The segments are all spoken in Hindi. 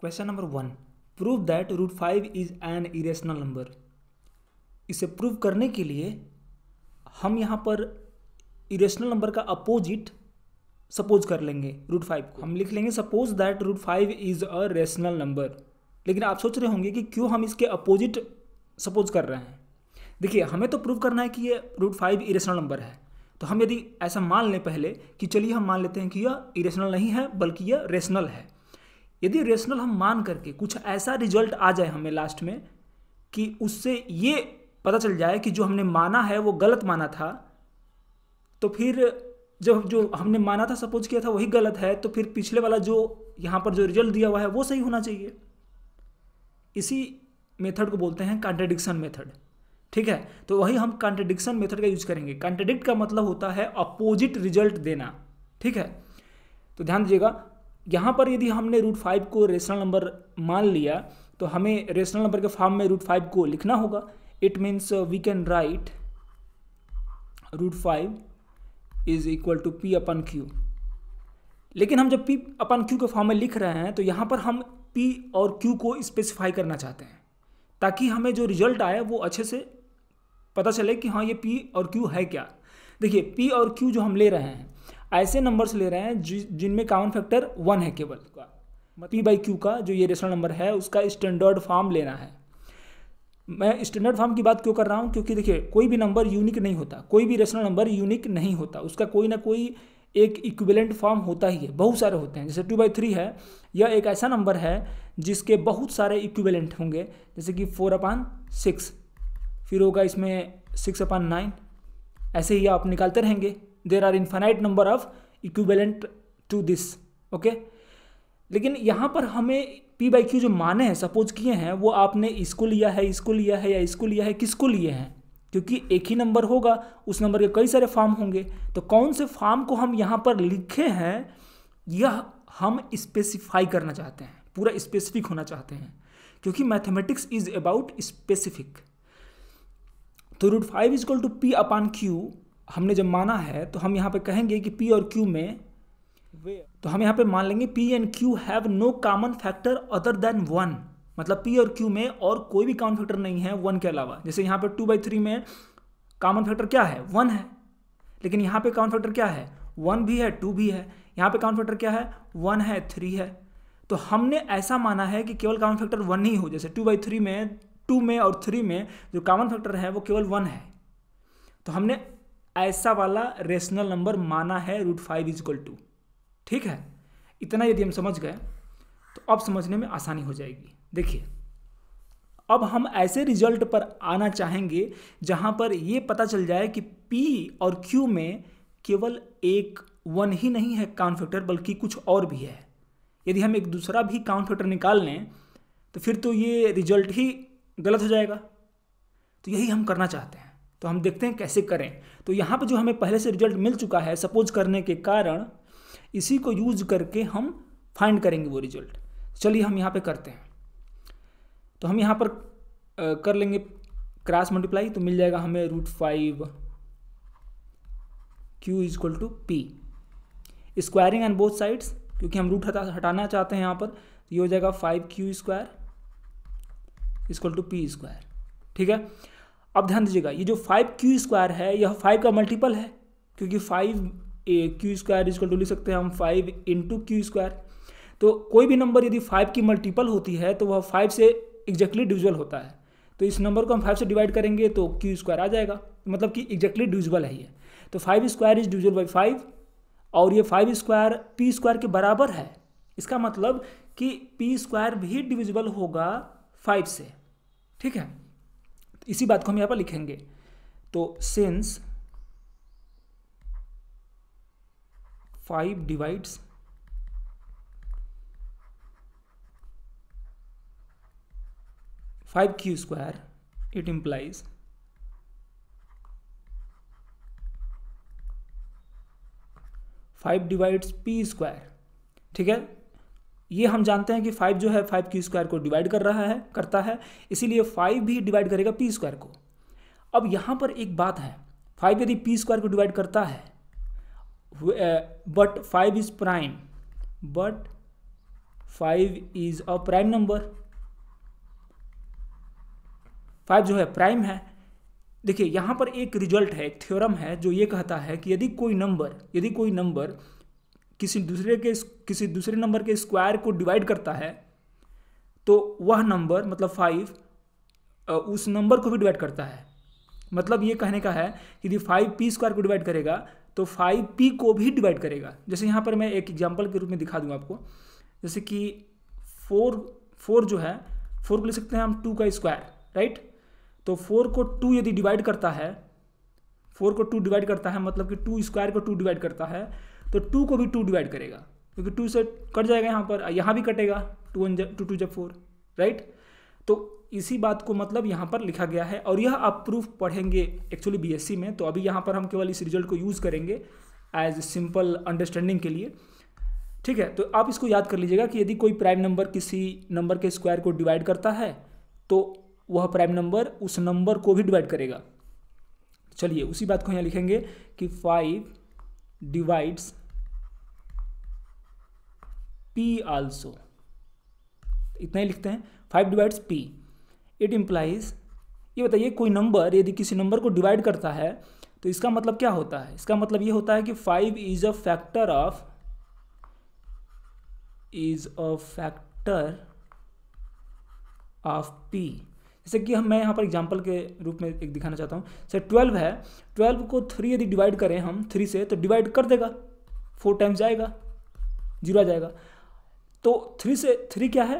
Question number one prove that root five is an irrational number इसे प्रूव करने के लिए हम यहाँ पर इरेशनल नंबर का अपोजिट सपोज कर लेंगे रूट फाइव को हम लिख लेंगे suppose that root five is a rational number लेकिन आप सोच रहे होंगे कि क्यों हम इसके अपोजिट सपोज कर रहे हैं देखिए हमें तो प्रूव करना है कि ये रूट फाइव इरेशनल नंबर है तो हम यदि ऐसा मान लें पहले कि चलिए हम मान लेते हैं कि यह इरेशनल नहीं है बल्कि यह रेशनल है यदि रेशनल हम मान करके कुछ ऐसा रिजल्ट आ जाए हमें लास्ट में कि उससे ये पता चल जाए कि जो हमने माना है वो गलत माना था तो फिर जब जो हमने माना था सपोज किया था वही गलत है तो फिर पिछले वाला जो यहाँ पर जो रिजल्ट दिया हुआ है वो सही होना चाहिए इसी मेथड को बोलते हैं कॉन्ट्रेडिक्शन मेथड ठीक है तो वही हम कॉन्ट्रेडिक्शन मेथड का यूज करेंगे कॉन्ट्रेडिक्ट का मतलब होता है अपोजिट रिजल्ट देना ठीक है तो ध्यान दीजिएगा यहाँ पर यदि हमने रूट फाइव को रेशनल नंबर मान लिया तो हमें रेशनल नंबर के फॉर्म में रूट फाइव को लिखना होगा it means we can write root five is equal to p upon q लेकिन हम जब पी अपन क्यू के फॉर्म में लिख रहे हैं तो यहाँ पर हम पी और क्यू को स्पेसिफाई करना चाहते हैं ताकि हमें जो रिजल्ट आए वो अच्छे से पता चले कि हाँ ये पी और क्यू है क्या देखिए पी और क्यू जो हम ले रहे हैं ऐसे नंबर्स ले रहे हैं जिनमें कॉमन फैक्टर वन है केवल का पी बाई क्यू का जो ये रेशनल नंबर है उसका स्टैंडर्ड फॉर्म लेना है मैं स्टैंडर्ड फॉर्म की बात क्यों कर रहा हूँ क्योंकि देखिए कोई भी नंबर यूनिक नहीं होता कोई भी रेशनल नंबर यूनिक नहीं होता उसका कोई ना कोई एक इक्विवेलेंट फॉर्म होता ही है बहुत सारे होते हैं जैसे टू बाई थ्री है यह एक ऐसा नंबर है जिसके बहुत सारे इक्विवेलेंट होंगे जैसे कि फोर अपान सिक्स फिर होगा इसमें सिक्स अपान नाइन ऐसे ही आप निकालते रहेंगे there are infinite number of equivalent to this okay लेकिन यहाँ पर हमें पी बाई क्यू जो माने हैं सपोज किए हैं वो आपने इसको लिया है इसको लिया है या इसको लिया है किसको लिए हैं क्योंकि एक ही नंबर होगा उस नंबर के कई सारे फार्म होंगे तो कौन से फॉर्म को हम यहाँ पर लिखे हैं यह हम स्पेसिफाई करना चाहते हैं पूरा स्पेसिफिक होना चाहते हैं क्योंकि मैथमेटिक्स इज अबाउट स्पेसिफिक तो root five is equal to P upon q हमने जब माना है तो हम यहाँ पे कहेंगे कि पी और क्यू में तो हम यहाँ पे मान लेंगे p and Q have no common factor other than one मतलब पी और क्यू में और कोई भी कॉमन फैक्टर नहीं है वन के अलावा जैसे यहाँ पे टू बाई थ्री में कॉमन फैक्टर क्या है वन है लेकिन यहाँ पे कॉमन फैक्टर क्या है वन भी है टू भी है यहाँ पे कॉमन फैक्टर क्या है वन है थ्री है तो हमने ऐसा माना है कि केवल कॉमन फैक्टर वन ही हो जैसे टू बाई थ्री में टू में और थ्री में जो कॉमन फैक्टर है वो केवल वन है तो हमने ऐसा वाला रेशनल नंबर माना है रूट फाइव इक्वल टू ठीक है इतना यदि हम समझ गए तो अब समझने में आसानी हो जाएगी देखिए अब हम ऐसे रिजल्ट पर आना चाहेंगे जहाँ पर ये पता चल जाए कि P और Q में केवल एक वन ही नहीं है काउंट फैक्टर बल्कि कुछ और भी है यदि हम एक दूसरा भी काउंट फैक्टर निकाल लें तो फिर तो ये रिजल्ट ही गलत हो जाएगा तो यही हम करना चाहते हैं तो हम देखते हैं कैसे करें तो यहाँ पर जो हमें पहले से रिजल्ट मिल चुका है सपोज करने के कारण इसी को यूज करके हम फाइंड करेंगे वो रिजल्ट चलिए हम यहाँ पे करते हैं तो हम यहाँ पर कर लेंगे क्रॉस मल्टीप्लाई तो मिल जाएगा हमें root five q is equal to P squaring on both sides क्योंकि हम रूट हटा हटाना चाहते हैं यहाँ पर ये यह हो जाएगा five Q square is equal to P square ठीक है अब ध्यान दीजिएगा ये जो फाइव क्यू स्क्वायर है यह फाइव का मल्टीपल है क्योंकि five Q square is equal to लिख सकते हैं हम फाइव इंटू क्यू स्क्वायर तो कोई भी नंबर यदि फाइव की मल्टीपल होती है तो वह फाइव से एग्जैक्टली डिविजल होता है तो इस नंबर को हम फाइव से डिवाइड करेंगे तो क्यू स्क्वायर आ जाएगा मतलब कि एग्जैक्टली डिविजिबल है ये तो five square is divisible by five और ये फाइव स्क्वायर पी स्क्वायर के बराबर है इसका मतलब कि पी स्क्वायर भी डिविजिबल होगा फाइव से ठीक है इसी बात को हम यहां पर लिखेंगे तो since five divides five Q square it implies five divides P square ठीक है ये हम जानते हैं कि फाइव जो है फाइव की स्क्वायर को डिवाइड कर रहा है करता है इसीलिए फाइव भी डिवाइड करेगा पी स्क्वायर को अब यहाँ पर एक बात है फाइव यदि पी स्क्वायर को डिवाइड करता है but five is prime but five is a prime number five जो है प्राइम है देखिए यहाँ पर एक रिजल्ट है एक थ्योरम है जो ये कहता है कि यदि कोई नंबर यदि कोई नंबर किसी दूसरे के किसी दूसरे नंबर के स्क्वायर को डिवाइड करता है तो वह नंबर मतलब फाइव उस नंबर को भी डिवाइड करता है मतलब ये कहने का है कि यदि फाइव पी स्क्वायर को डिवाइड करेगा तो फाइव पी को भी डिवाइड करेगा जैसे यहाँ पर मैं एक एग्जाम्पल के रूप में दिखा दूँ आपको जैसे कि फोर फोर जो है फोर को ले सकते हैं हम टू का स्क्वायर राइट तो फोर को टू यदि डिवाइड करता है फोर को टू डिवाइड करता है मतलब कि टू स्क्वायर को टू डिवाइड करता है तो टू को भी टू डिवाइड करेगा क्योंकि टू से कट जाएगा यहाँ पर यहाँ भी कटेगा टू वन टू टू जब फोर राइट तो इसी बात को मतलब यहाँ पर लिखा गया है और यह आप प्रूफ पढ़ेंगे एक्चुअली बीएससी में तो अभी यहाँ पर हम केवल इस रिजल्ट को यूज़ करेंगे एज सिंपल अंडरस्टैंडिंग के लिए ठीक है तो आप इसको याद कर लीजिएगा कि यदि कोई प्राइम नंबर किसी नंबर के स्क्वायर को डिवाइड करता है तो वह प्राइम नंबर उस नंबर को भी डिवाइड करेगा चलिए उसी बात को यहाँ लिखेंगे कि फाइव डिवाइड्स पी आल्सो इतना ही लिखते हैं five divides p it implies ये बताइए कोई नंबर यदि किसी नंबर को डिवाइड करता है तो इसका मतलब क्या होता है इसका मतलब ये होता है कि five is a factor of is a factor of p जैसे कि हम मैं यहाँ पर एग्जाम्पल के रूप में एक दिखाना चाहता हूँ सर ट्वेल्व है ट्वेल्व को थ्री यदि डिवाइड करें हम थ्री से तो डिवाइड कर देगा फोर टाइम्स जाएगा जीरो आ जाएगा तो थ्री से थ्री क्या है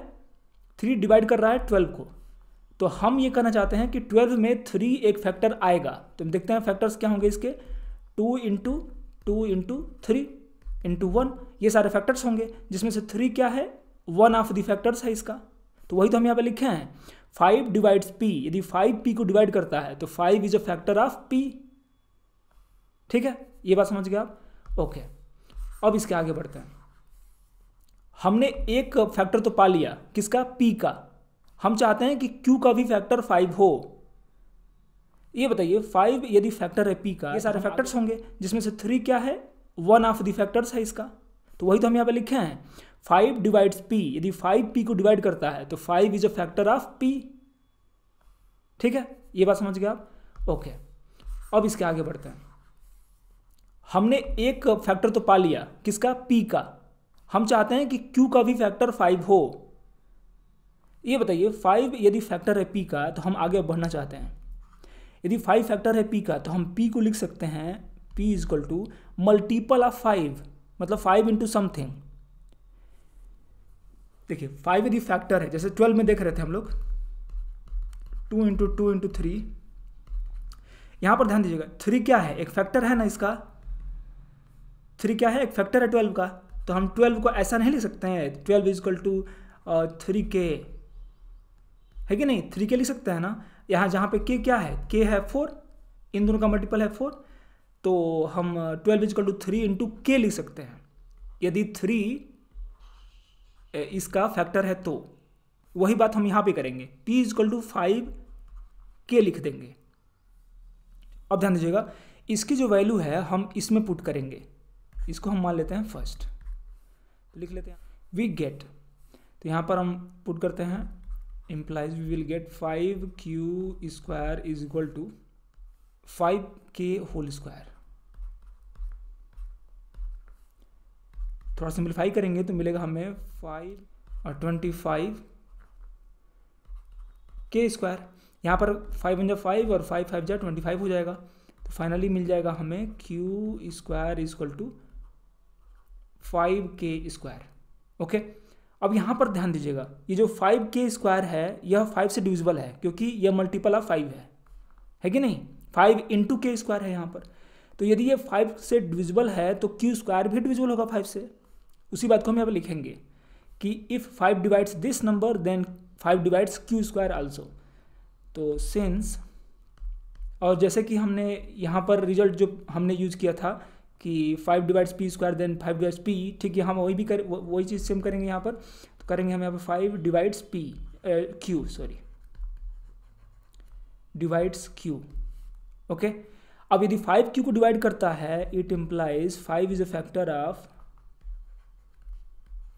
थ्री डिवाइड कर रहा है ट्वेल्व को तो हम ये कहना चाहते हैं कि ट्वेल्व में थ्री एक फैक्टर आएगा तो हम देखते हैं फैक्टर्स क्या होंगे इसके two into two into three into one ये सारे फैक्टर्स होंगे जिसमें से थ्री क्या है वन ऑफ द फैक्टर्स है इसका तो वही तो हम यहाँ पे लिखे हैं फाइव डिवाइड्स पी यदि फाइव पी को डिवाइड करता है तो five is a factor of P ठीक है ये बात समझ गए आप ओके अब इसके आगे बढ़ते हैं हमने एक फैक्टर तो पा लिया किसका पी का हम चाहते हैं कि क्यू का भी फैक्टर फाइव हो ये बताइए फाइव यदि फैक्टर है पी का ये सारे फैक्टर्स हाँ, हाँ। होंगे जिसमें से थ्री क्या है वन ऑफ द फैक्टर्स है इसका तो वही तो हम यहाँ पे लिखे हैं फाइव डिवाइड्स पी यदि फाइव पी को डिवाइड करता है तो five is a factor of P ठीक है ये बात समझ गए आप ओके अब इसके आगे बढ़ते हैं हमने एक फैक्टर तो पा लिया किसका पी का हम चाहते हैं कि क्यू का भी फैक्टर फाइव हो ये बताइए फाइव यदि फैक्टर है पी का तो हम आगे बढ़ना चाहते हैं यदि फाइव फैक्टर है पी का तो हम पी को लिख सकते हैं P is equal to multiple of five मतलब फाइव इंटू समथिंग देखिए फाइव यदि फैक्टर है जैसे ट्वेल्व में देख रहे थे हम लोग two into two into three यहां पर ध्यान दीजिएगा थ्री क्या है एक फैक्टर है ना इसका थ्री क्या है एक फैक्टर है ट्वेल्व का तो हम ट्वेल्व को ऐसा नहीं लिख सकते हैं ट्वेल्व इजकल टू थ्री के है कि नहीं थ्री के लिख सकते हैं ना यहाँ जहाँ पे के क्या है के है फोर इन दोनों का मल्टीपल है फोर तो हम twelve is equal to three into के लिख सकते हैं यदि थ्री इसका फैक्टर है तो वही बात हम यहाँ पे करेंगे पी इजकल टू फाइव के लिख देंगे अब ध्यान दीजिएगा इसकी जो वैल्यू है हम इसमें पुट करेंगे इसको हम मान लेते हैं फर्स्ट लिख लेते हैं वी गेट तो यहाँ पर हम पुट करते हैं implies we will get five Q square is equal to five K whole square थोड़ा सिंप्लीफाई करेंगे तो मिलेगा हमें फाइव और ट्वेंटी फाइव के स्क्वायर यहाँ पर फाइव वन जा फाइव और फाइव फाइव जा ट्वेंटी फाइव हो जाएगा तो फाइनली मिल जाएगा हमें Q square is equal to five K square okay अब यहाँ पर ध्यान दीजिएगा ये जो फाइव के स्क्वायर है यह फाइव से डिविजिबल है क्योंकि यह मल्टीपल ऑफ फाइव है है कि नहीं फाइव इंटू के स्क्वायर है यहाँ पर तो यदि ये फाइव से डिविजिबल है तो क्यू स्क्वायर भी डिविजिबल होगा फाइव से उसी बात को हम यहाँ पर लिखेंगे कि if five divides this number then five divides Q square also तो सिंस और जैसे कि हमने यहाँ पर रिजल्ट जो हमने यूज किया था कि five divides P square then five divides P ठीक है हम वही भी कर वही चीज़ सेम करेंगे यहाँ पर तो करेंगे हम यहाँ पर five divides P Q sorry divides Q okay अब यदि फाइव क्यू को डिवाइड करता है it implies five is a factor of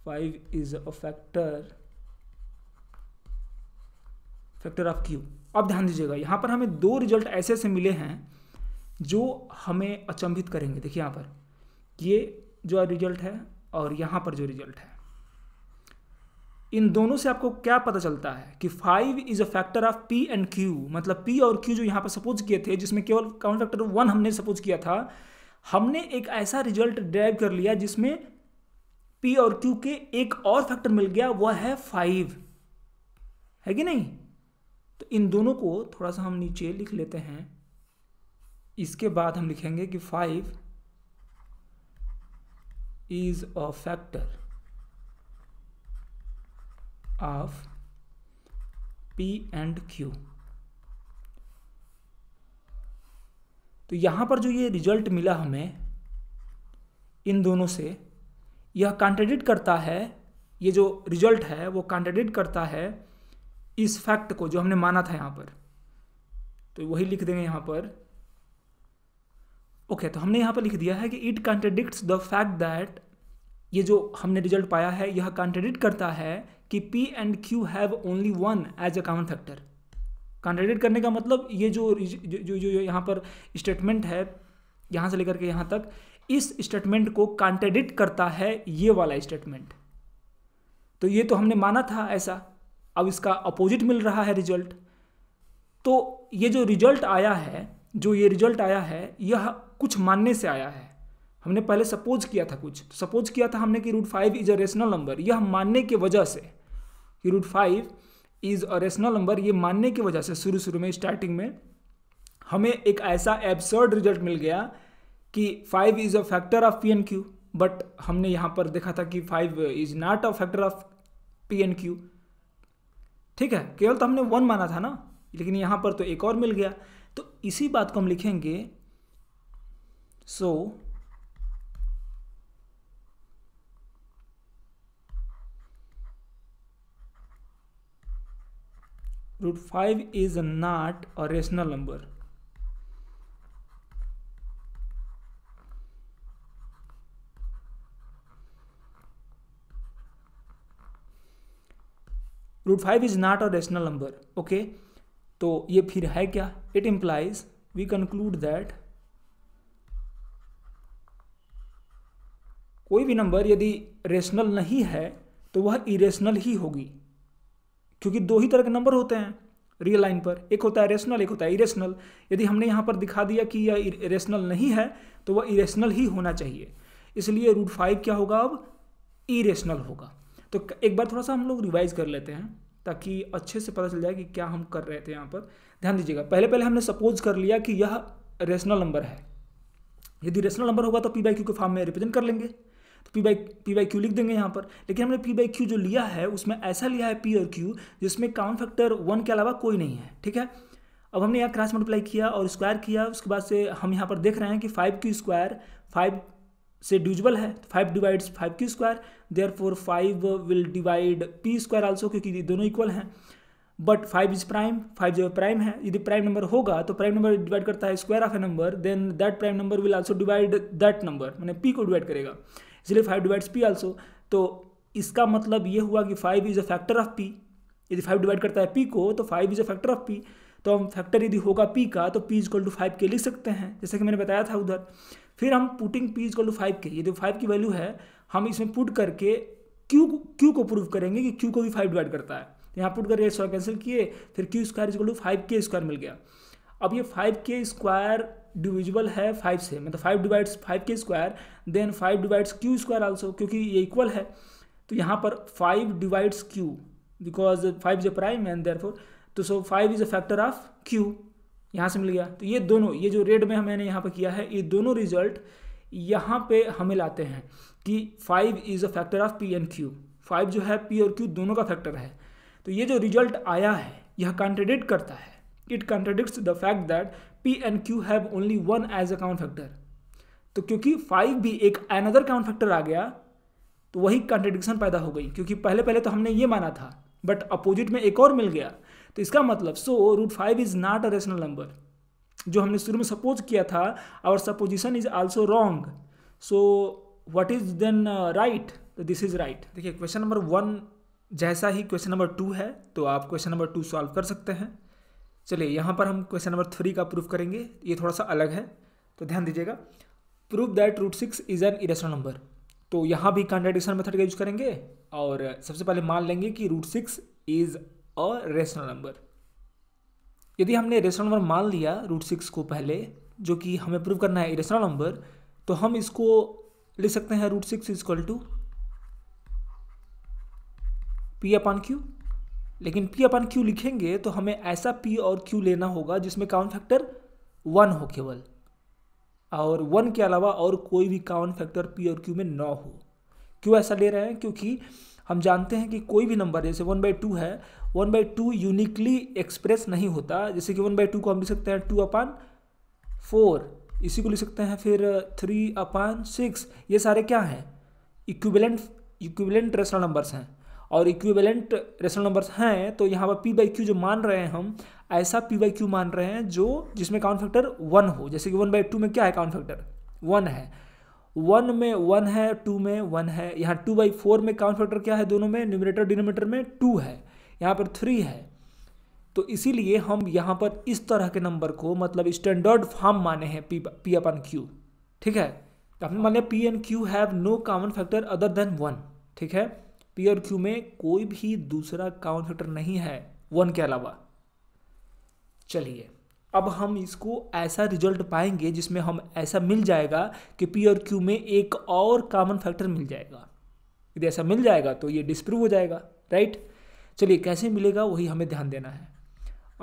five is a factor factor of Q अब ध्यान दीजिएगा यहाँ पर हमें दो रिजल्ट ऐसे ऐसे मिले हैं जो हमें अचंभित करेंगे देखिए यहाँ पर ये जो रिजल्ट है और यहाँ पर जो रिजल्ट है इन दोनों से आपको क्या पता चलता है कि five is a factor of P and Q मतलब पी और क्यू जो यहाँ पर सपोज किए थे जिसमें केवल काउंट फैक्टर वन हमने सपोज किया था हमने एक ऐसा रिजल्ट ड्राइव कर लिया जिसमें पी और क्यू के एक और फैक्टर मिल गया वह है फाइव है कि नहीं तो इन दोनों को थोड़ा सा हम नीचे लिख लेते हैं इसके बाद हम लिखेंगे कि five is a factor of P and Q तो यहां पर जो ये रिजल्ट मिला हमें इन दोनों से यह कॉन्ट्रेडिक्ट करता है ये जो रिजल्ट है वो कॉन्ट्रेडिक्ट करता है इस फैक्ट को जो हमने माना था यहां पर तो वही लिख देंगे यहां पर ओके okay, तो हमने यहाँ पर लिख दिया है कि it contradict the fact that ये जो हमने रिजल्ट पाया है यह कॉन्ट्रडिक्ट करता है कि P and Q have only one as a common factor contradict करने का मतलब ये जो जो जो, जो यहाँ पर स्टेटमेंट है यहाँ से लेकर के यहाँ तक इस स्टेटमेंट को कॉन्ट्रडिक्ट करता है ये वाला स्टेटमेंट तो ये तो हमने माना था ऐसा अब इसका अपोजिट मिल रहा है रिजल्ट तो ये जो रिजल्ट आया है जो ये रिजल्ट आया है यह कुछ मानने से आया है हमने पहले सपोज किया था कुछ तो सपोज किया था हमने कि root five is a rational number यह मानने की वजह से कि root five is a rational number ये मानने की वजह से शुरू शुरू में स्टार्टिंग में हमें एक ऐसा एब्सर्ड रिजल्ट मिल गया कि five is a factor of P and Q but हमने यहाँ पर देखा था कि five is not a factor of P and Q ठीक है केवल तो हमने वन माना था ना लेकिन यहाँ पर तो एक और मिल गया तो इसी बात को हम लिखेंगे so root five is not a rational number root five is not a rational number okay तो ये फिर है क्या it implies we conclude that कोई भी नंबर यदि रेशनल नहीं है तो वह इरेशनल ही होगी क्योंकि दो ही तरह के नंबर होते हैं रियल लाइन पर एक होता है रेशनल एक होता है इरेशनल यदि हमने यहाँ पर दिखा दिया कि यह रेशनल नहीं है तो वह इरेशनल ही होना चाहिए इसलिए रूट फाइव क्या होगा अब इरेशनल होगा तो एक बार थोड़ा सा हम लोग रिवाइज कर लेते हैं ताकि अच्छे से पता चल जाए कि क्या हम कर रहे थे यहाँ पर ध्यान दीजिएगा पहले पहले हमने सपोज कर लिया कि यह रेशनल नंबर है यदि रेशनल नंबर होगा तो पी बाई क्यू के फॉर्म में रिप्रेजेंट कर लेंगे तो P by P by Q लिख देंगे यहाँ पर लेकिन हमने पी बाई क्यू जो लिया है उसमें ऐसा लिया है पी और क्यू जिसमें काउंट फैक्टर वन के अलावा कोई नहीं है ठीक है अब हमने यहाँ क्रॉस मल्टीप्लाई किया और स्क्वायर किया उसके बाद से हम यहाँ पर देख रहे हैं कि फाइव क्यू स्क्वायर फाइव से डिविजिबल है five divides five K square therefore five will divide P square also क्योंकि दोनों इक्वल हैं but five is prime five जो प्राइम है यदि प्राइम नंबर होगा तो प्राइम नंबर डिवाइड करता है square of a number then that prime number will also divide that number मैंने पी को डिवाइड करेगा इसलिए फाइव डिवाइड्स पी आल्सो तो इसका मतलब ये हुआ कि five is a factor of P यदि फाइव डिवाइड करता है पी को तो five is a factor of P तो हम फैक्टर यदि होगा पी का तो पी इजक्वल टू फाइव के लिख सकते हैं जैसे कि मैंने बताया था उधर फिर हम putting P is equal to five K ये जो फाइव की वैल्यू है हम इसमें पुट करके क्यू क्यू को प्रूव करेंगे कि क्यू को भी फाइव डिवाइड करता है तो यहाँ पुट करके स्क्वायर कैंसिल किए फिर Q square is equal to five K square मिल गया अब ये फाइव के स्क्वायर डिविजिबल है फाइव से मतलब five divides five K square then five divides Q square also क्योंकि ये इक्वल है तो यहाँ पर five divides Q because five जो प्राइम एंड देयर फोर तो so five is a factor of Q यहाँ से मिल गया तो ये दोनों ये जो रेड में मैंने यहाँ पर किया है ये दोनों रिजल्ट यहाँ पे हमें लाते हैं कि five is a factor of P and Q five जो है पी और क्यू दोनों का फैक्टर है तो ये जो रिजल्ट आया है यह कॉन्ट्रेडिक्ट करता है it contradict the fact that P and Q have only one as a count factor तो क्योंकि फाइव भी एक अनदर काउंट फैक्टर आ गया तो वही कॉन्ट्रेडिक्शन पैदा हो गई क्योंकि पहले पहले तो हमने ये माना था बट अपोजिट में एक और मिल गया तो इसका मतलब so root five is not a rational number जो हमने शुरू में सपोज किया था our supposition is also wrong so what is then right तो दिस इज राइट देखिए क्वेश्चन नंबर वन जैसा ही क्वेश्चन नंबर टू है तो आप क्वेश्चन नंबर टू सॉल्व कर सकते हैं चलिए यहाँ पर हम क्वेश्चन नंबर थ्री का प्रूफ करेंगे ये थोड़ा सा अलग है तो ध्यान दीजिएगा proof that root six is an irrational number तो यहाँ भी कॉन्ट्राडिक्शन मेथड का यूज करेंगे और सबसे पहले मान लेंगे कि रूट सिक्स इज और रेशनल नंबर यदि हमने रेशनल नंबर मान लिया रूट सिक्स को पहले जो कि हमें प्रूव करना है इरेशनल नंबर तो हम इसको ले सकते हैं root six is equal to P upon Q लेकिन पी अपान क्यू लिखेंगे तो हमें ऐसा पी और क्यू लेना होगा जिसमें काउंट फैक्टर वन हो केवल और वन के अलावा और कोई भी काउन फैक्टर पी और क्यू में ना हो क्यों ऐसा ले रहे हैं क्योंकि हम जानते हैं कि कोई भी नंबर जैसे वन बाई टू है one by two uniquely express नहीं होता जैसे कि वन बाई टू को हम लिख सकते हैं टू अपान फोर इसी को लिख सकते हैं फिर थ्री अपान सिक्स ये सारे क्या हैं इक्विवेलेंट इक्विवेलेंट रेशनल नंबर्स हैं और इक्विवेलेंट रेशनल नंबर्स हैं तो यहाँ पर पी बाई क्यू जो मान रहे हैं हम ऐसा पी बाई क्यू मान रहे हैं जो जिसमें काउंट फैक्टर वन हो जैसे कि वन बाई टू में क्या है काउंट फैक्टर वन है वन में वन है टू में वन है यहाँ टू बाई फोर में काउंट फैक्टर क्या है दोनों में न्यूमिनेटर डिनोमीटर में टू है यहाँ पर थ्री है तो इसीलिए हम यहाँ पर इस तरह के नंबर को मतलब स्टैंडर्ड फॉर्म माने हैं पी पी अपन क्यू ठीक है तो हमने मान लिया P and Q have no common factor other than one ठीक है पी और क्यू में कोई भी दूसरा कामन फैक्टर नहीं है वन के अलावा चलिए अब हम इसको ऐसा रिजल्ट पाएंगे जिसमें हम ऐसा मिल जाएगा कि पी और क्यू में एक और कॉमन फैक्टर मिल जाएगा यदि ऐसा मिल जाएगा तो ये डिस्प्रूव हो जाएगा राइट चलिए कैसे मिलेगा वही हमें ध्यान देना है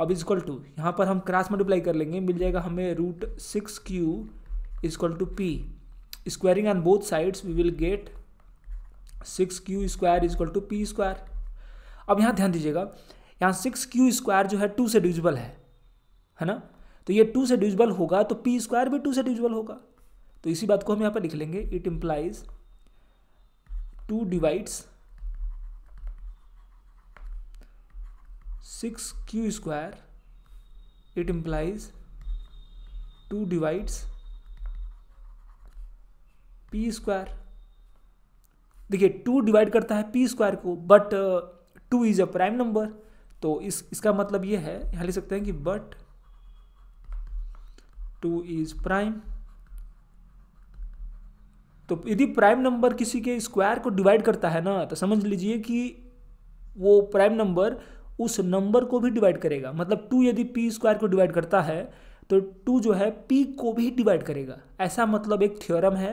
अब इजक्ल टू यहाँ पर हम क्रास मल्टीप्लाई कर लेंगे मिल जाएगा हमें root six Q is equal to P squaring on both sides we will get six Q square is equal to P square अब यहाँ ध्यान दीजिएगा यहाँ सिक्स क्यू स्क्वायर जो है टू से डिविजिबल है है ना तो ये टू से डिविजिबल होगा तो पी स्क्वायर भी टू से डिविजिबल होगा तो इसी बात को हम यहाँ पर लिख लेंगे it implies two divides six Q square it implies two divides P square देखिए टू डिवाइड करता है पी स्क्वायर को but two is a prime number तो इस इसका मतलब ये है यहाँ लिख सकते हैं कि बट टू इज प्राइम तो यदि प्राइम नंबर किसी के स्क्वायर को डिवाइड करता है ना तो समझ लीजिए कि वो प्राइम नंबर उस नंबर को भी डिवाइड करेगा मतलब टू यदि पी स्क्वायर को डिवाइड करता है तो टू जो है पी को भी डिवाइड करेगा ऐसा मतलब एक थ्योरम है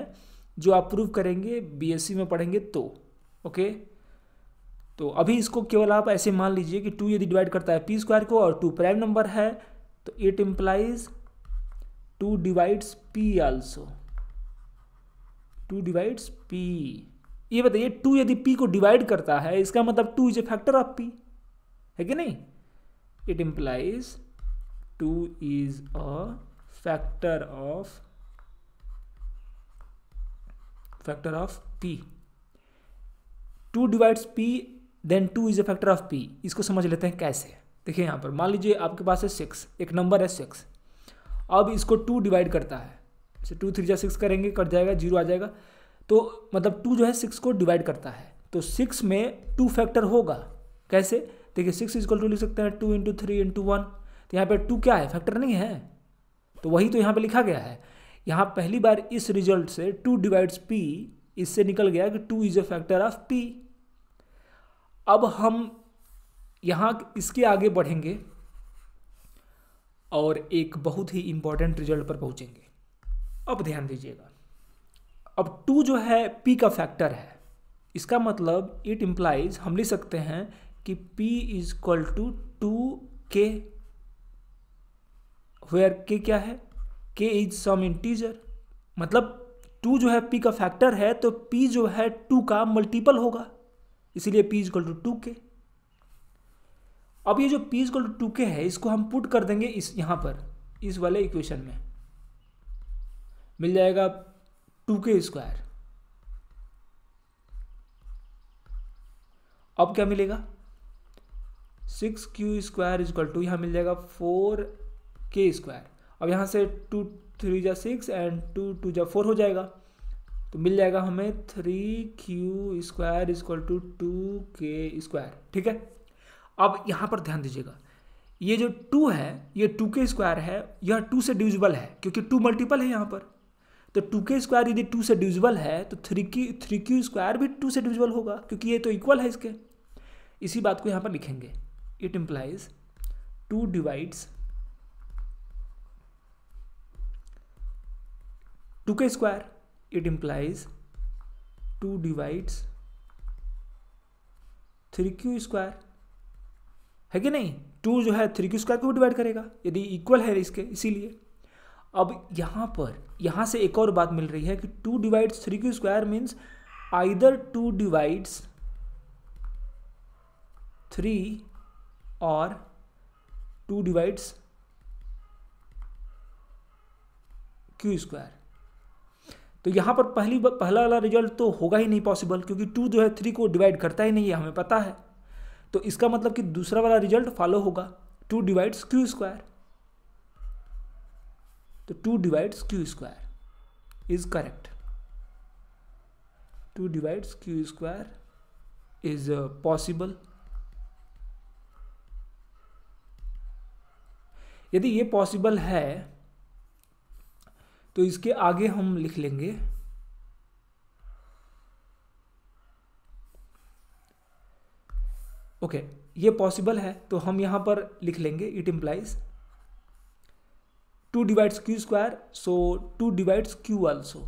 जो आप प्रूव करेंगे बीएससी में पढ़ेंगे तो ओके तो अभी इसको केवल आप ऐसे मान लीजिए कि टू यदि डिवाइड करता है पी स्क्वायर को और टू प्राइम नंबर है तो it implies two divides P also two divides P ये बताइए टू यदि पी को डिवाइड करता है इसका मतलब two is a factor of P है कि नहीं it implies two is a factor of factor of P two divides P then two is a factor of P इसको समझ लेते हैं कैसे देखिए यहां पर मान लीजिए आपके पास है सिक्स एक नंबर है सिक्स अब इसको टू डिवाइड करता है जैसे टू थ्री जा सिक्स करेंगे कट जाएगा जीरो आ जाएगा तो मतलब टू जो है सिक्स को डिवाइड करता है तो सिक्स में टू फैक्टर होगा कैसे देखिए सिक्स इज्कल टू लिख सकते हैं two into three into one तो यहाँ पर टू क्या है फैक्टर नहीं है तो वही तो यहाँ पर लिखा गया है यहाँ पहली बार इस रिजल्ट से टू डिवाइड्स पी इससे निकल गया कि two is a factor of P अब हम यहाँ इसके आगे बढ़ेंगे और एक बहुत ही इंपॉर्टेंट रिजल्ट पर पहुँचेंगे अब ध्यान दीजिएगा अब टू जो है पी का फैक्टर है इसका मतलब इट इम्प्लाइज हम लिख सकते हैं कि P is equal to two K where K क्या है के इज सम इंटीजर मतलब टू जो है पी का फैक्टर है तो पी जो है टू का मल्टीपल होगा इसीलिए P is equal to two K अब ये जो पी इजकल टू के है इसको हम पुट कर देंगे इस यहाँ पर इस वाले इक्वेशन में मिल जाएगा टू के स्क्वायर अब क्या मिलेगा six Q square is equal to यहाँ मिल जाएगा फोर के स्क्वायर अब यहाँ से टू थ्री जा सिक्स एंड टू टू जा फोर हो जाएगा तो मिल जाएगा हमें three Q square is equal to two K square ठीक है अब यहाँ पर ध्यान दीजिएगा ये जो टू है ये टू के स्क्वायर है यह टू से डिविजिबल है क्योंकि टू मल्टीपल है यहाँ पर तो टू के स्क्वायर यदि टू से डिविजिबल है तो थ्री की थ्री क्यू स्क्वायर भी टू से डिविजिबल होगा क्योंकि ये तो इक्वल है इसके इसी बात को यहाँ पर लिखेंगे it implies two divides two K square it implies two divides three Q square है कि नहीं टू जो है थ्री क्यू स्क्वायर को भी डिवाइड करेगा यदि इक्वल है इसके इसीलिए अब यहाँ पर यहाँ से एक और बात मिल रही है कि two divides three Q square means either two divides three or two divides Q square तो यहाँ पर पहली पहला वाला रिजल्ट तो होगा ही नहीं पॉसिबल क्योंकि टू जो है थ्री को डिवाइड करता ही नहीं है हमें पता है तो इसका मतलब कि दूसरा वाला रिजल्ट फॉलो होगा टू डिवाइड्स क्यू स्क्वायर तो two divides Q square is correct two divides Q square is possible यदि ये पॉसिबल है तो इसके आगे हम लिख लेंगे ओके ये पॉसिबल है तो हम यहाँ पर लिख लेंगे it implies two divides Q square so two divides Q also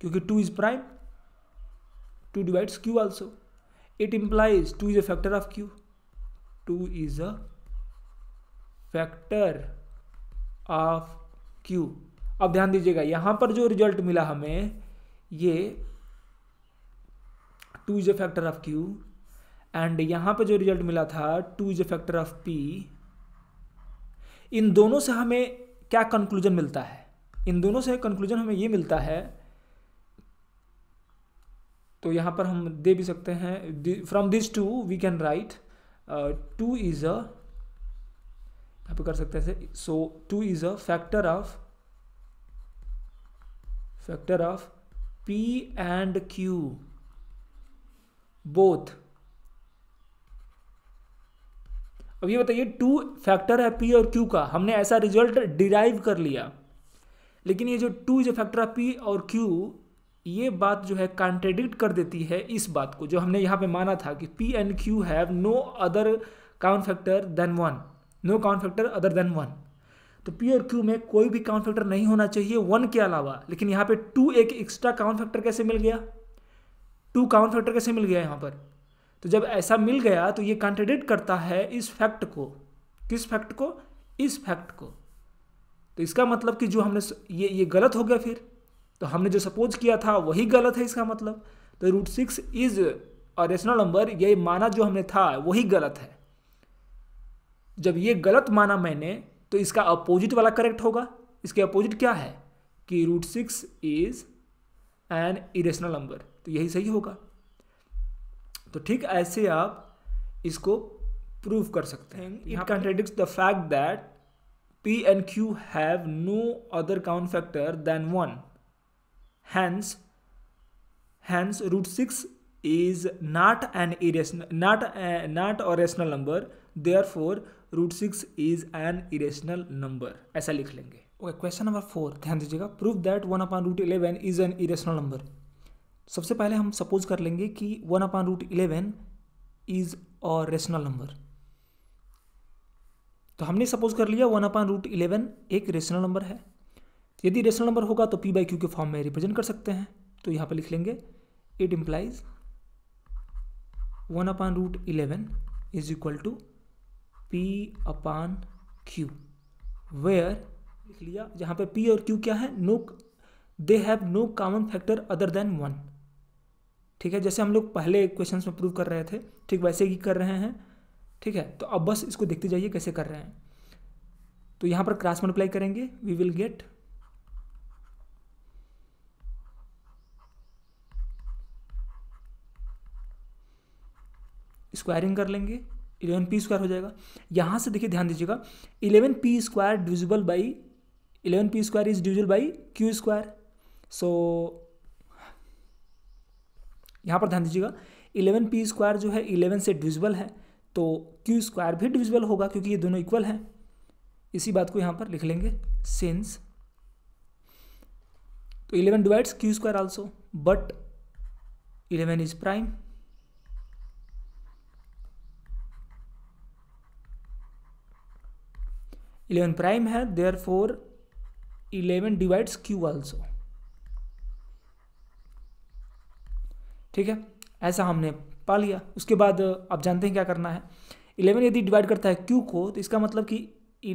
क्योंकि two is prime two divides Q also it implies two is a factor of Q two is a factor of Q अब ध्यान दीजिएगा यहां पर जो रिजल्ट मिला हमें ये two is a factor of q and यहां पे जो रिजल्ट मिला था two is a factor of p इन दोनों से हमें क्या कंक्लूजन मिलता है इन दोनों से कंक्लूजन हमें ये मिलता है तो यहां पर हम दे भी सकते हैं from this two we can write two is a यहाँ कर सकते हैं so two is a factor of factor of P and q both अब ये बताइए टू फैक्टर है पी और क्यू का हमने ऐसा रिजल्ट डिराइव कर लिया लेकिन ये जो टू जो फैक्टर है पी और क्यू ये बात जो है कॉन्ट्रेडिक्ट कर देती है इस बात को जो हमने यहाँ पे माना था कि P and Q have no other count factor than one no count factor other than one तो पी और क्यू में कोई भी काउंट फैक्टर नहीं होना चाहिए वन के अलावा लेकिन यहाँ पे टू एक एक्स्ट्रा काउंट फैक्टर कैसे मिल गया टू काउंट फैक्टर कैसे मिल गया यहाँ पर तो जब ऐसा मिल गया तो ये कॉन्ट्रेडिक्ट करता है इस फैक्ट को किस फैक्ट को इस फैक्ट को तो इसका मतलब कि जो हमने ये ये गलत हो गया फिर तो हमने जो सपोज किया था वही गलत है इसका मतलब तो रूट सिक्स इज और रेशनल नंबर ये माना जो हमने था वही गलत है जब ये गलत माना मैंने तो इसका अपोजिट वाला करेक्ट होगा इसके अपोजिट क्या है कि root six is an irrational number तो यही सही होगा तो ठीक ऐसे आप इसको प्रूव कर सकते हैं it contradicts the fact that P and Q have no other count factor than one hence hence root six is not an irrational not eh, a, not number rational number for root six is an irrational number ऐसा लिख लेंगे ओके क्वेश्चन नंबर फोर ध्यान दीजिएगा proof that one upon root eleven is an irrational number सबसे पहले हम सपोज कर लेंगे कि one upon root eleven is a rational number तो हमने सपोज कर लिया वन अपान रूट इलेवन एक रेशनल नंबर है यदि रेशनल नंबर होगा तो पी बाई क्यू के फॉर्म में रिप्रेजेंट कर सकते हैं तो यहाँ पर लिख लेंगे it implies one upon root eleven is equal to P upon q where लिख लिया जहाँ पे पी और क्यू क्या है no they have no common factor other than one ठीक है जैसे हम लोग पहले क्वेश्चन में प्रूव कर रहे थे ठीक वैसे ही कर रहे हैं ठीक है तो अब बस इसको देखते जाइए कैसे कर रहे हैं तो यहां पर क्रास मल्टीप्लाई करेंगे वी विल गेट स्क्वायरिंग कर लेंगे इलेवन पी स्क्वायर हो जाएगा यहां से देखिए ध्यान दीजिएगा eleven p square divisible by eleven p square is divisible by q square so यहाँ पर ध्यान दीजिएगा इलेवन पी स्क्वायर जो है इलेवन से डिविजिबल है तो क्यू स्क्वायर भी डिविजिबल होगा क्योंकि ये दोनों इक्वल हैं इसी बात को यहाँ पर लिख लेंगे सिंस तो eleven divides Q square also but eleven is prime eleven prime है therefore eleven divides q also ठीक है ऐसा हमने पा लिया उसके बाद आप जानते हैं क्या करना है इलेवन यदि डिवाइड करता है क्यू को तो इसका मतलब कि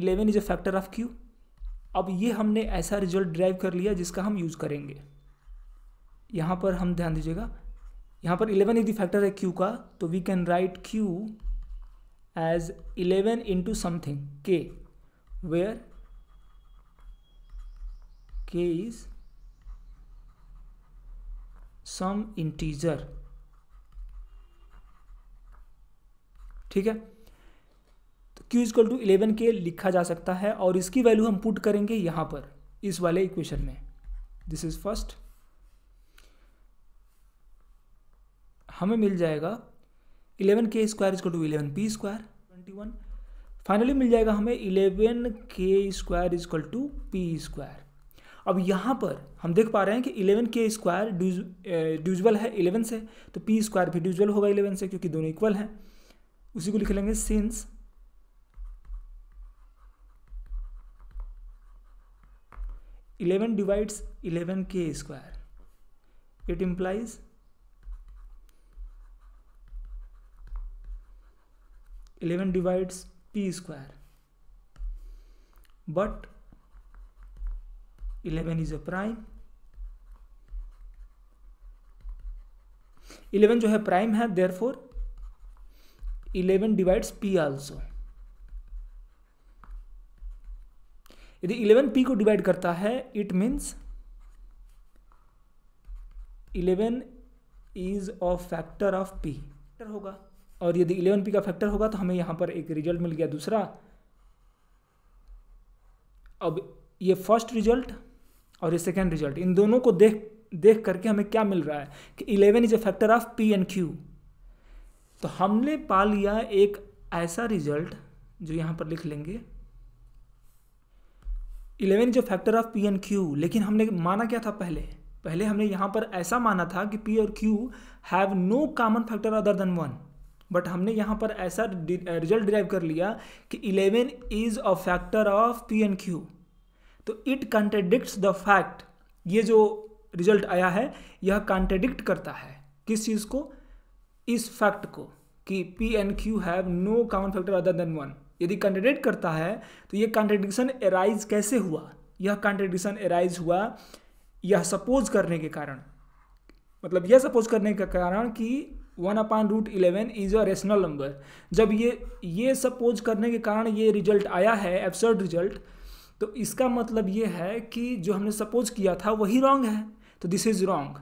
eleven is a factor of Q अब ये हमने ऐसा रिजल्ट ड्राइव कर लिया जिसका हम यूज़ करेंगे यहाँ पर हम ध्यान दीजिएगा यहाँ पर इलेवन यदि फैक्टर है क्यू का तो we can write q as eleven into something k where k is some integer ठीक है तो q इजकल टू इलेवन के लिखा जा सकता है और इसकी वैल्यू हम पुट करेंगे यहां पर इस वाले इक्वेशन में दिस इज फर्स्ट हमें मिल जाएगा eleven k square is equal to eleven p square twenty one finally मिल जाएगा हमें eleven k square is equal to P square अब यहाँ पर हम देख पा रहे हैं कि इलेवन के स्क्वायर ड्यूजबल है इलेवन से तो पी स्क्वायर भी ड्यूजल होगा इलेवन से क्योंकि दोनों इक्वल हैं उसी को लिख लेंगे since eleven divides eleven k square it implies eleven divides P square but 11 is a prime 11 जो है प्राइम है therefore eleven divides P also यदि इलेवन पी को डिवाइड करता है it means eleven is a factor of p factor होगा और यदि इलेवन पी का फैक्टर होगा तो हमें यहां पर एक रिजल्ट मिल गया दूसरा अब ये फर्स्ट रिजल्ट और ये सेकेंड रिजल्ट इन दोनों को देख देख करके हमें क्या मिल रहा है कि eleven is a factor of P and Q तो हमने पा लिया एक ऐसा रिजल्ट जो यहां पर लिख लेंगे इलेवन जो factor of P and q लेकिन हमने माना क्या था पहले पहले हमने यहां पर ऐसा माना था कि पी और q have no common factor other than one but हमने यहां पर ऐसा रिजल्ट डिराइव कर लिया कि eleven is a factor of P and Q तो इट कंट्रेडिक्ट्स द फैक्ट ये जो रिजल्ट आया है यह कॉन्ट्रेडिक्ट करता है किस चीज़ को इस फैक्ट को कि P and Q have no common factor other than one यदि कंट्रेडिक्ट करता है तो यह कॉन्ट्रेडिक्शन एराइज कैसे हुआ यह कॉन्ट्रेडिक्शन एराइज हुआ यह सपोज करने के कारण मतलब यह सपोज करने के कारण कि one upon root eleven is a rational number जब ये ये सपोज करने के कारण ये रिजल्ट आया है एब्सर्ड रिजल्ट तो इसका मतलब ये है कि जो हमने सपोज किया था वही रॉन्ग है तो this is wrong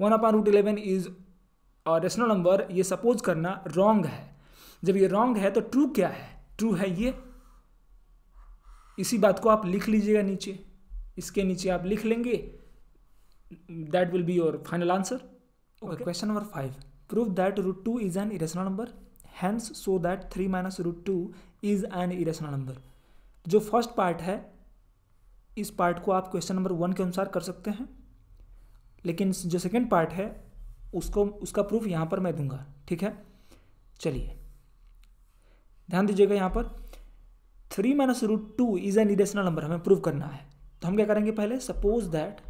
one upon root eleven is a rational number ये सपोज करना रॉन्ग है जब ये रॉन्ग है तो ट्रू क्या है ट्रू है ये इसी बात को आप लिख लीजिएगा नीचे इसके नीचे आप लिख लेंगे that will be your final answer okay question number five prove that root two is an irrational number hence so that three minus root two is an irrational number जो फर्स्ट पार्ट है इस पार्ट को आप क्वेश्चन नंबर वन के अनुसार कर सकते हैं लेकिन जो सेकेंड पार्ट है उसको उसका प्रूफ यहाँ पर मैं दूंगा ठीक है चलिए ध्यान दीजिएगा यहाँ पर three minus root two is an irrational number हमें प्रूव करना है तो हम क्या करेंगे पहले suppose that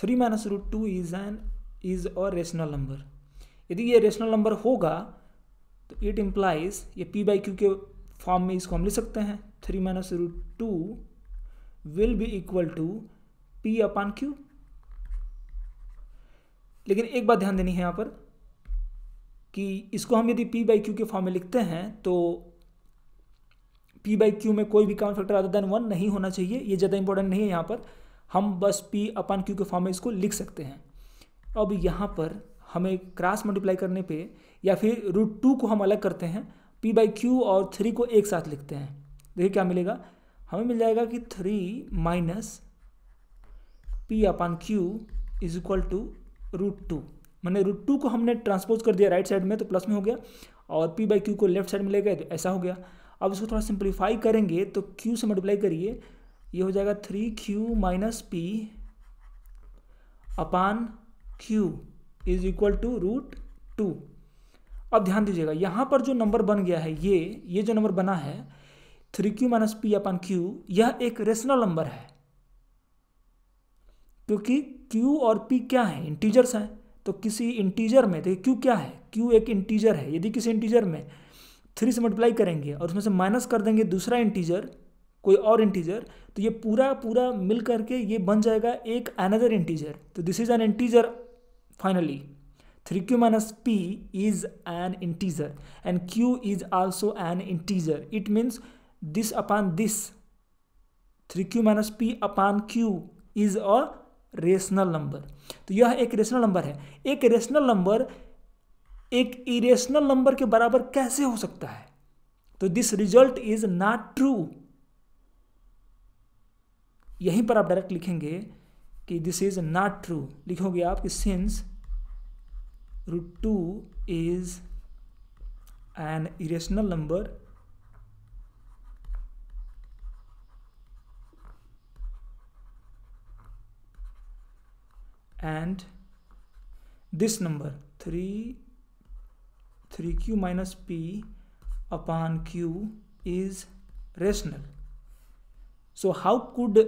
three minus root two is an is a rational number यदि ये रेशनल नंबर होगा तो इट इम्प्लाइज ये पी बाई क्यू के फॉर्म में इसको हम लिख सकते हैं three minus root two will be equal to P upon Q लेकिन एक बात ध्यान देनी है यहाँ पर कि इसको हम यदि पी बाई क्यू के फॉर्म में लिखते हैं तो पी बाई क्यू में कोई भी count factor other than one नहीं होना चाहिए ये ज़्यादा इंपॉर्टेंट नहीं है यहाँ पर हम बस पी अपान क्यू के फॉर्म में इसको लिख सकते हैं तो अब यहाँ पर हमें क्रॉस मल्टीप्लाई करने पे या फिर रूट टू को हम अलग करते हैं पी बाई क्यू और थ्री को एक साथ लिखते हैं देखिए क्या मिलेगा हमें मिल जाएगा कि three minus p upon q is equal to root two मैंने रूट टू को हमने ट्रांसपोज कर दिया राइट साइड में तो प्लस में हो गया और पी बाई क्यू को लेफ्ट साइड में ले गए तो ऐसा हो गया अब इसको थोड़ा सिंप्लीफाई करेंगे तो क्यू से मल्टीप्लाई करिए ये हो जाएगा three q minus p upon q is equal to root two अब ध्यान दीजिएगा यहाँ पर जो नंबर बन गया है ये ये जो नंबर बना है three q minus p upon q यह एक रेशनल नंबर है क्योंकि क्यू और पी क्या है इंटीजर्स हैं तो किसी इंटीजर में देखिए क्यू क्या है क्यू एक इंटीजर है यदि किसी इंटीजर में थ्री से मल्टीप्लाई करेंगे और उसमें से माइनस कर देंगे दूसरा इंटीजर कोई और इंटीजर तो ये पूरा पूरा मिल करके ये बन जाएगा एक अनदर इंटीजर तो this is an integer Finally, 3q minus p is an integer and q is also an integer. It means this upon this 3q minus p upon q is a rational number तो यह एक रेशनल नंबर है एक रेशनल नंबर एक इरेशनल नंबर के बराबर कैसे हो सकता है तो this result is not true यहीं पर आप डायरेक्ट लिखेंगे कि दिस इज नॉट ट्रू लिखोगे आप कि since root 2 is an irrational number and this number 3 3q minus p upon q is rational so how could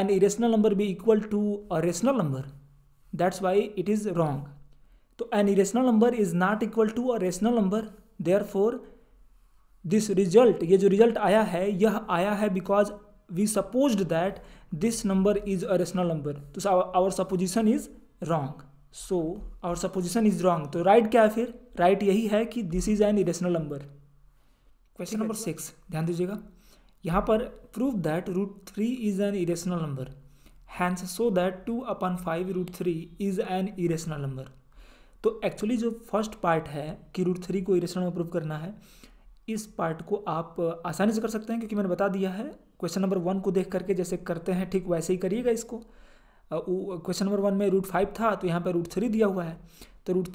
an irrational number be equal to a rational number that's why it is wrong तो an irrational number is not equal to a rational number therefore this result ये जो रिजल्ट आया है यह आया है because we suppose that this number is a rational number तो our supposition is wrong so our supposition is wrong तो राइट right क्या है फिर राइट right यही है कि this is an irrational number question number six ध्यान दीजिएगा यहाँ पर prove that root three is an irrational number hence so that two upon five root three is an irrational number तो एक्चुअली जो फर्स्ट पार्ट है कि रूट थ्री को इरेशन में प्रूव करना है इस पार्ट को आप आसानी से कर सकते हैं क्योंकि मैंने बता दिया है क्वेश्चन नंबर वन को देख करके जैसे करते हैं ठीक वैसे ही करिएगा इसको क्वेश्चन नंबर वन में रूट फाइव था तो यहाँ पर रूट थ्री दिया हुआ है तो रूट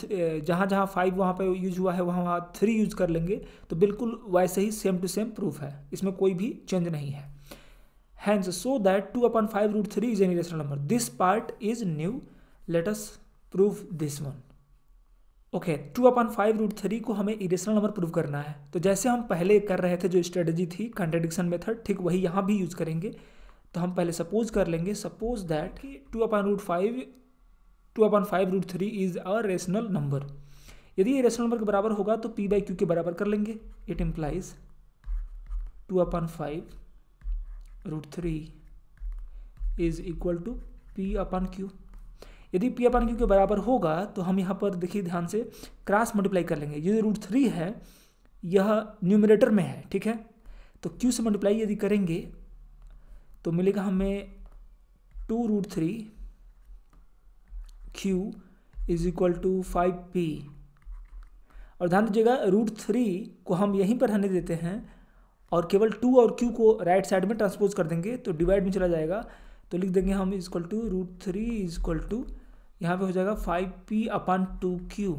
जहाँ जहाँ फाइव वहाँ पर यूज हुआ है वहाँ वहाँ थ्री यूज कर लेंगे तो बिल्कुल वैसे ही सेम टू सेम प्रूफ है इसमें कोई भी चेंज नहीं है hence so that two upon five root three is an irrational number this part is new let us this one okay two upon five root three को हमें इरेशनल नंबर प्रूव करना है तो जैसे हम पहले कर रहे थे जो स्ट्रेटजी थी कंट्रेडिक्शन मेथड ठीक वही यहाँ भी यूज़ करेंगे तो हम पहले सपोज कर लेंगे सपोज दैट कि two upon root five two upon five root three is a rational number यदि ये रेशनल नंबर के बराबर होगा तो पी बाई क्यू के बराबर कर लेंगे it implies two upon five root three is equal to p upon q यदि पी अपान क्यू के बराबर होगा तो हम यहाँ पर देखिए ध्यान से क्रॉस मल्टीप्लाई कर लेंगे ये रूट थ्री है यह न्यूमिनेटर में है ठीक है तो क्यू से मल्टीप्लाई यदि करेंगे तो मिलेगा हमें two root three q is equal to five p और ध्यान दीजिएगा रूट थ्री को हम यहीं पर रहने देते हैं और केवल टू और क्यू को राइट साइड में ट्रांसपोज कर देंगे तो डिवाइड में चला जाएगा तो लिख देंगे हम is equal to root three is equal to यहां पे हो जाएगा five p upon two q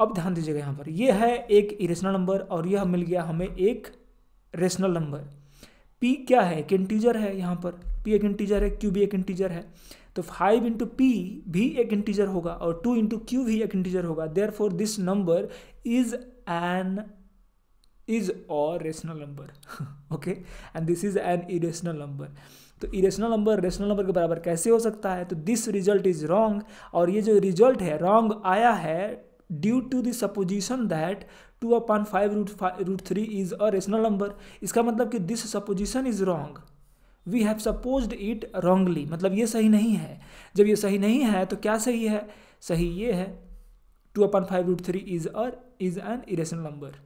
अब ध्यान दीजिएगा यहां पर यह है एक इरेशनल नंबर और यह मिल गया हमें एक रेशनल नंबर पी क्या है एक इंटीजर है यहां पर पी एक इंटीजर है क्यू भी एक इंटीजर है तो फाइव इंटू पी भी एक इंटीजर होगा और टू इंटू क्यू भी एक इंटीजर होगा therefore this number is an is और rational number okay and this is an irrational number तो इरेशनल नंबर रेशनल नंबर के बराबर कैसे हो सकता है तो दिस रिजल्ट इज रॉन्ग और ये जो रिजल्ट है रॉन्ग आया है due to the supposition that two upon five root root three is a rational number इसका मतलब कि this supposition is wrong we have suppose it wrongly मतलब ये सही नहीं है जब ये सही नहीं है तो क्या सही है सही ये है two upon five root three is uh is an irrational number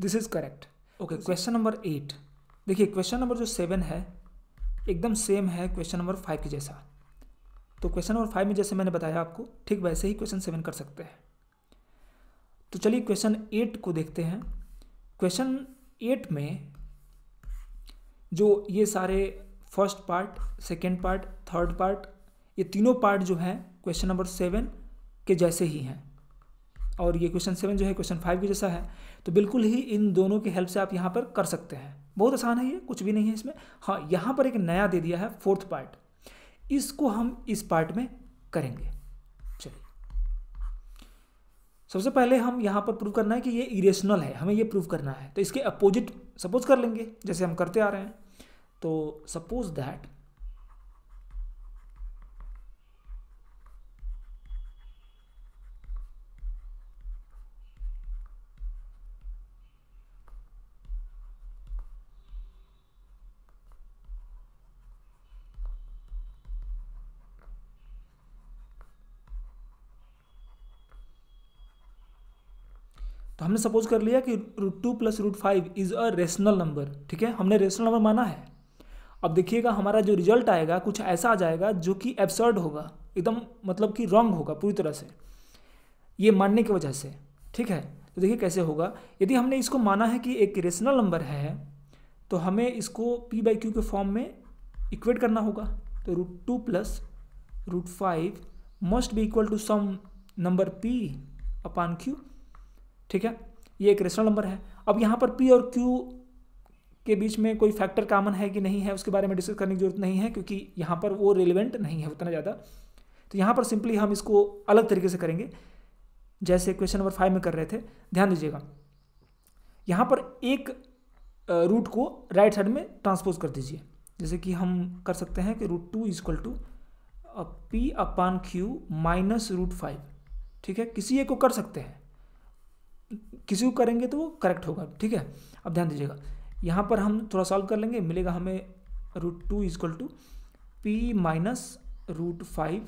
this is correct okay question number eight देखिए क्वेश्चन नंबर जो सेवन है एकदम सेम है क्वेश्चन नंबर फाइव के जैसा तो क्वेश्चन नंबर फाइव में जैसे मैंने बताया आपको ठीक वैसे ही क्वेश्चन सेवन कर सकते हैं तो चलिए क्वेश्चन एट को देखते हैं क्वेश्चन एट में जो ये सारे first part second part third part ये तीनों पार्ट जो हैं क्वेश्चन नंबर सेवन के जैसे ही हैं और ये क्वेश्चन सेवन जो है क्वेश्चन फाइव के जैसा है तो बिल्कुल ही इन दोनों की हेल्प से आप यहाँ पर कर सकते हैं बहुत आसान है ये कुछ भी नहीं है इसमें हाँ यहाँ पर एक नया दे दिया है फोर्थ पार्ट इसको हम इस पार्ट में करेंगे चलिए सबसे पहले हम यहाँ पर प्रूव करना है कि ये इरेशनल है हमें ये प्रूव करना है तो इसके अपोजिट सपोज कर लेंगे जैसे हम करते आ रहे हैं तो सपोज दैट हमने सपोज कर लिया कि root two plus root five is a rational number ठीक है हमने रेशनल नंबर माना है अब देखिएगा हमारा जो रिजल्ट आएगा कुछ ऐसा आ जाएगा जो कि एब्सर्ड होगा एकदम मतलब कि रॉन्ग होगा पूरी तरह से ये मानने की वजह से ठीक है तो देखिए कैसे होगा यदि हमने इसको माना है कि एक रेशनल नंबर है तो हमें इसको पी बाई क्यू के फॉर्म में इक्वेट करना होगा तो root two plus root five must be equal to some number p upon q ठीक है ये एक रेशनल नंबर है अब यहाँ पर पी और क्यू के बीच में कोई फैक्टर कामन है कि नहीं है उसके बारे में डिस्कस करने की जरूरत नहीं है क्योंकि यहाँ पर वो रिलेवेंट नहीं है उतना ज़्यादा तो यहाँ पर सिंपली हम इसको अलग तरीके से करेंगे जैसे क्वेश्चन नंबर फाइव में कर रहे थे ध्यान दीजिएगा यहाँ पर एक रूट को राइट साइड में ट्रांसपोज कर दीजिए जैसे कि हम कर सकते हैं कि root two is equal to P upon q minus root five ठीक है किसी एक को कर सकते हैं किसी को करेंगे तो वो करेक्ट होगा ठीक है अब ध्यान दीजिएगा यहाँ पर हम थोड़ा सॉल्व कर लेंगे मिलेगा हमें root two is equal to p minus root five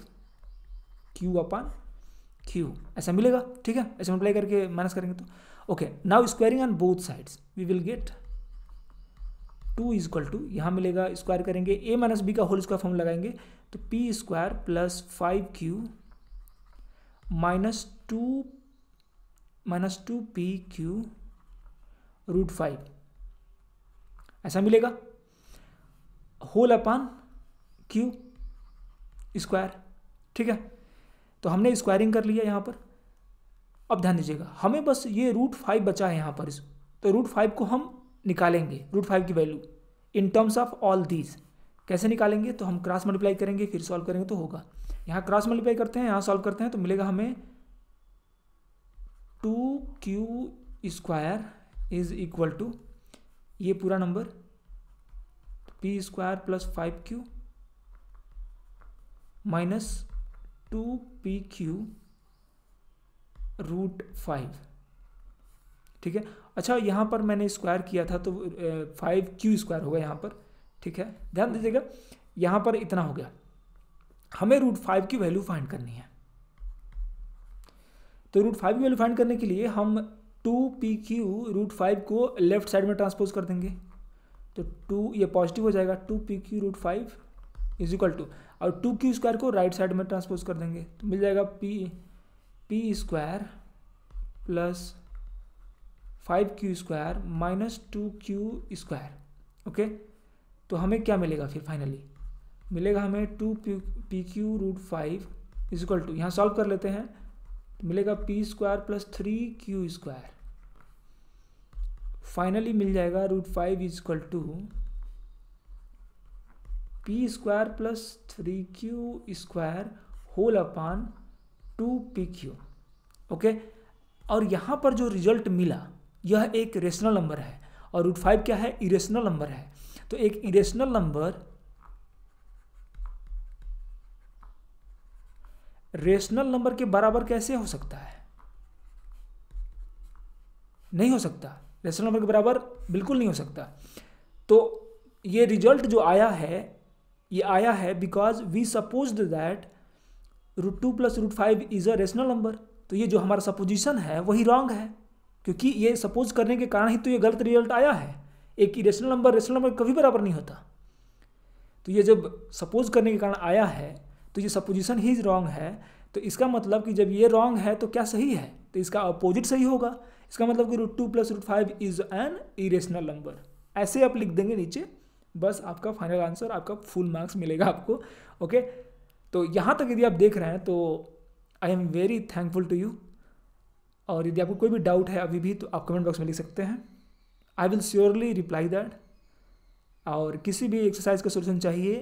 q upon q ऐसा मिलेगा ठीक है ऐसे अप्लाई करके माइनस करेंगे तो okay now squaring on both sides we will get two is equal to यहाँ मिलेगा स्क्वायर करेंगे ए माइनस बी का होल स्क्वायर फॉर्म लगाएंगे तो P square plus five q minus two minus two p q root five ऐसा मिलेगा होल अपान क्यू स्क्वायर ठीक है तो हमने स्क्वायरिंग कर लिया यहाँ पर अब ध्यान दीजिएगा हमें बस ये रूट फाइव बचा है यहाँ पर तो रूट फाइव को हम निकालेंगे रूट फाइव की value in terms of all these कैसे निकालेंगे तो हम क्रॉस मल्टीप्लाई करेंगे फिर सॉल्व करेंगे तो होगा यहाँ क्रॉस मल्टीप्लाई करते हैं यहाँ सॉल्व करते हैं तो मिलेगा हमें two q square is equal to ये पूरा number p square plus five q minus two p q root five ठीक है अच्छा यहाँ पर मैंने स्क्वायर किया था तो फाइव क्यू स्क्वायर होगा यहाँ पर ठीक है ध्यान दीजिएगा यहाँ पर इतना हो गया हमें रूट फाइव की वैल्यू फाइंड करनी है तो रूट फाइव की वैल्यू फाइंड करने के लिए हम two p q root five को लेफ्ट साइड में ट्रांसपोज कर देंगे तो टू ये पॉजिटिव हो जाएगा two p q root five is equal to और टू क्यू स्क्वायर को राइट साइड में ट्रांसपोज कर देंगे तो मिल जाएगा p p square plus five Q square minus to q square okay तो हमें क्या मिलेगा फिर फाइनली मिलेगा हमें two p q root five is equal to यहाँ सॉल्व कर लेते हैं मिलेगा p square plus three Q square finally मिल जाएगा root five equal to P square plus three Q square whole upon two p q okay और यहाँ पर जो रिजल्ट मिला यह एक रेशनल नंबर है और रूट फाइव क्या है इरेशनल नंबर है तो एक इरेशनल नंबर रेशनल नंबर के बराबर कैसे हो सकता है नहीं हो सकता रेशनल नंबर के बराबर बिल्कुल नहीं हो सकता तो ये रिजल्ट जो आया है ये आया है because we suppose that root two plus root five is a rational number तो ये जो हमारा सपोजिशन है वही रॉन्ग है क्योंकि ये सपोज करने के कारण ही तो ये गलत रिजल्ट आया है एक रेशनल नंबर रेशनल नंबर कभी बराबर नहीं होता तो ये जब सपोज करने के कारण आया है तो ये सपोजिशन ही रॉन्ग है तो इसका मतलब कि जब ये रॉन्ग है तो क्या सही है तो इसका अपोजिट सही होगा इसका मतलब कि root two plus root five is an irrational number ऐसे आप लिख देंगे नीचे बस आपका फाइनल आंसर आपका फुल मार्क्स मिलेगा आपको ओके तो यहाँ तक यदि आप देख रहे हैं तो I am very thankful to you और यदि आपको कोई भी डाउट है अभी भी तो आप कमेंट बॉक्स में लिख सकते हैं I will surely reply that और किसी भी एक्सरसाइज का सोल्यूशन चाहिए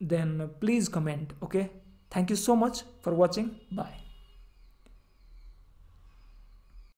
then please comment okay thank you so much for watching bye